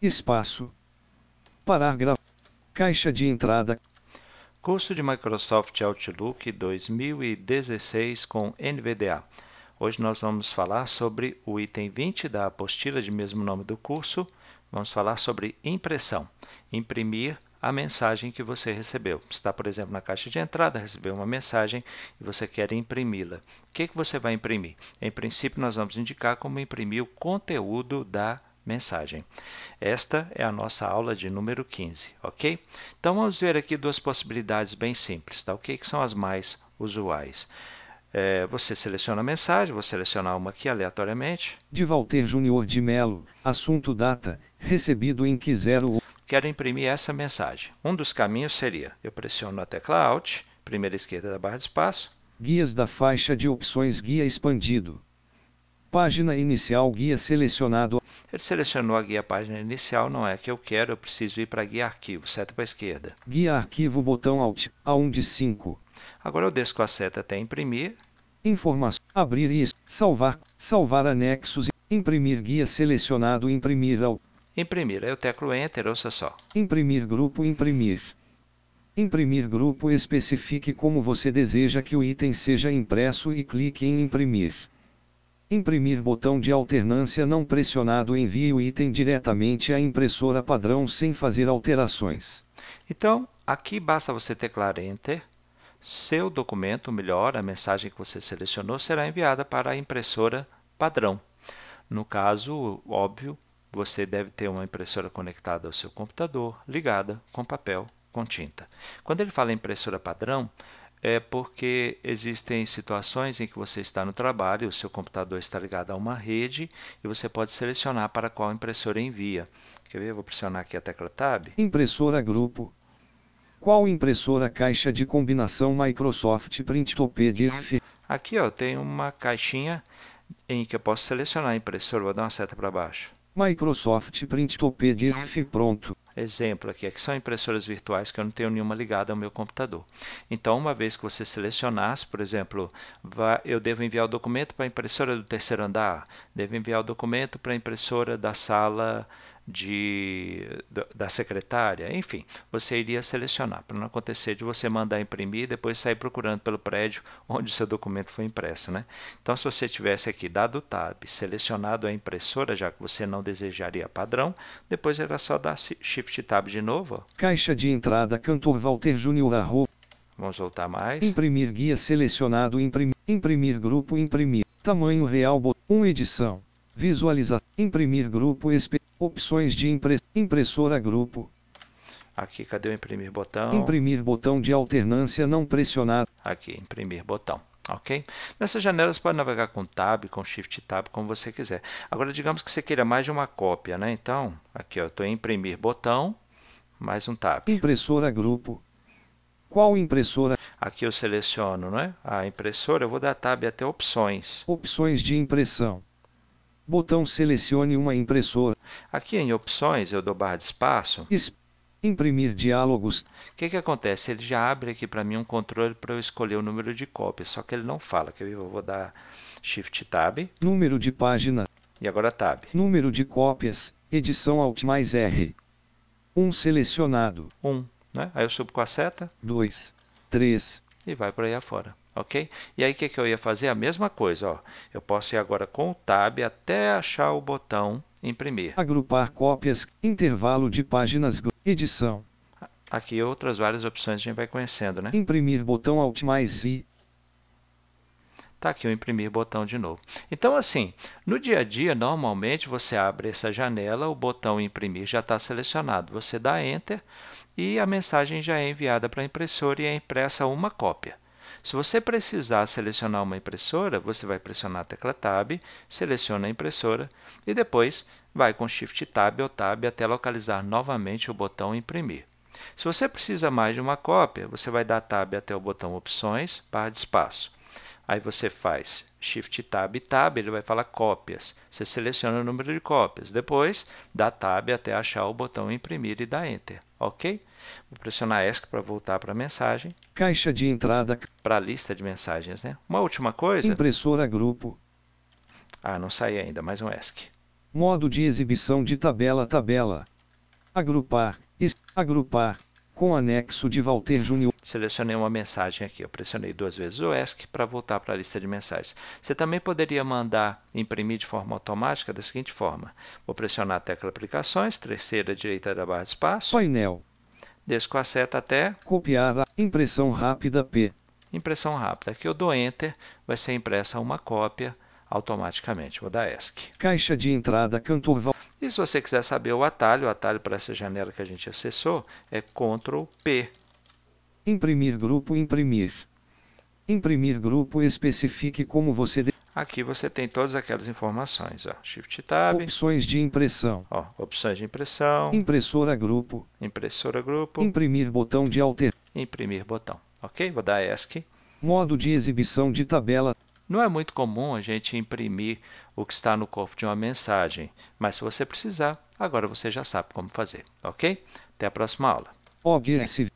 Espaço. Parágrafo. Caixa de entrada. Curso de Microsoft Outlook 2016 com NVDA. Hoje nós vamos falar sobre o item 20 da apostila de mesmo nome do curso. Vamos falar sobre impressão. Imprimir a mensagem que você recebeu. Está, por exemplo, na caixa de entrada, recebeu uma mensagem e você quer imprimi-la. O que, que você vai imprimir? Em princípio, nós vamos indicar como imprimir o conteúdo da mensagem mensagem. Esta é a nossa aula de número 15, ok? Então vamos ver aqui duas possibilidades bem simples, tá? O que são as mais usuais? É, você seleciona a mensagem, vou selecionar uma aqui aleatoriamente. De Walter Júnior de Melo, assunto data, recebido em que 0 quero imprimir essa mensagem. Um dos caminhos seria, eu pressiono a tecla Alt, primeira esquerda da barra de espaço. Guias da faixa de opções Guia expandido. Página inicial Guia selecionado ele selecionou a guia página inicial, não é que eu quero, eu preciso ir para guia arquivo, seta para a esquerda. Guia arquivo, botão Alt, A1 de 5. Agora eu desço a seta até imprimir. Informação, abrir isso, salvar, salvar anexos, imprimir guia selecionado, imprimir ao. Imprimir, aí eu teclo Enter, ouça só. Imprimir grupo, imprimir. Imprimir grupo, especifique como você deseja que o item seja impresso e clique em imprimir. Imprimir botão de alternância não pressionado envie o item diretamente à impressora padrão sem fazer alterações. Então, aqui basta você teclar Enter. Seu documento, melhor, a mensagem que você selecionou será enviada para a impressora padrão. No caso, óbvio, você deve ter uma impressora conectada ao seu computador, ligada, com papel, com tinta. Quando ele fala impressora padrão, é porque existem situações em que você está no trabalho, o seu computador está ligado a uma rede e você pode selecionar para qual impressora envia. Quer ver? Vou pressionar aqui a tecla Tab. Impressora Grupo. Qual impressora caixa de combinação Microsoft to PDF? Aqui ó, tem uma caixinha em que eu posso selecionar a impressora. Vou dar uma seta para baixo. Microsoft to PDF. pronto exemplo aqui, aqui é são impressoras virtuais que eu não tenho nenhuma ligada ao meu computador. Então, uma vez que você selecionasse, por exemplo, eu devo enviar o documento para a impressora do terceiro andar, devo enviar o documento para a impressora da sala de, da secretária, enfim, você iria selecionar, para não acontecer de você mandar imprimir e depois sair procurando pelo prédio onde seu documento foi impresso. Né? Então, se você tivesse aqui dado o tab, selecionado a impressora, já que você não desejaria padrão, depois era só dar Shift Tab de novo. Caixa de entrada Cantor Walter Júnior arroba. Vamos voltar mais. Imprimir guia selecionado, imprimir, imprimir grupo, imprimir. Tamanho real, 1 um edição. Visualizar, imprimir grupo, espelho. Opções de impressora grupo. Aqui, cadê o imprimir botão? Imprimir botão de alternância não pressionado. Aqui, imprimir botão. Ok? Nessa janelas você pode navegar com Tab, com Shift Tab, como você quiser. Agora, digamos que você queira mais de uma cópia, né? Então, aqui, ó, estou em imprimir botão, mais um Tab. Impressora grupo. Qual impressora? Aqui eu seleciono, né? A impressora, eu vou dar Tab até opções. Opções de impressão. Botão selecione uma impressora. Aqui em opções eu dou barra de espaço. Es imprimir diálogos. O que, que acontece? Ele já abre aqui para mim um controle para eu escolher o número de cópias, só que ele não fala. Que eu vou dar Shift Tab. Número de página. E agora Tab. Número de cópias. Edição Alt mais R. 1 um selecionado. 1. Um, né? Aí eu subo com a seta. 2. 3. E vai por aí afora ok? E aí o que, que eu ia fazer? A mesma coisa, ó. eu posso ir agora com o Tab até achar o botão imprimir. Agrupar cópias, intervalo de páginas, edição. Aqui outras várias opções a gente vai conhecendo, né? Imprimir botão Alt mais I. Tá aqui o imprimir botão de novo. Então, assim, no dia a dia, normalmente você abre essa janela, o botão imprimir já está selecionado. Você dá Enter e a mensagem já é enviada para a impressora e é impressa uma cópia. Se você precisar selecionar uma impressora, você vai pressionar a tecla Tab, seleciona a impressora e depois vai com Shift Tab ou Tab até localizar novamente o botão Imprimir. Se você precisa mais de uma cópia, você vai dar Tab até o botão Opções, barra de espaço. Aí você faz Shift Tab Tab, ele vai falar cópias. Você seleciona o número de cópias. Depois dá Tab até achar o botão imprimir e dá Enter. Ok? Vou pressionar ESC para voltar para a mensagem. Caixa de entrada. Para a lista de mensagens, né? Uma última coisa. Impressora grupo. Ah, não saí ainda, mais um ESC. Modo de exibição de tabela tabela. Agrupar. Agrupar com anexo de Walter Júnior. Selecionei uma mensagem aqui, eu pressionei duas vezes o ESC para voltar para a lista de mensagens. Você também poderia mandar imprimir de forma automática da seguinte forma: vou pressionar a tecla aplicações, terceira direita da barra de espaço, painel, desço com a seta até copiar a impressão rápida P. Impressão rápida. Aqui eu dou Enter, vai ser impressa uma cópia automaticamente. Vou dar ESC. Caixa de entrada Val. E se você quiser saber o atalho, o atalho para essa janela que a gente acessou é Ctrl P. Imprimir grupo, imprimir. Imprimir grupo, especifique como você... De... Aqui você tem todas aquelas informações. Ó. Shift Tab. Opções de impressão. Ó, opções de impressão. Impressora grupo. Impressora grupo. Imprimir botão de alter. Imprimir botão. Ok? Vou dar ESC. Modo de exibição de tabela. Não é muito comum a gente imprimir o que está no corpo de uma mensagem, mas se você precisar, agora você já sabe como fazer, ok? Até a próxima aula. OBS,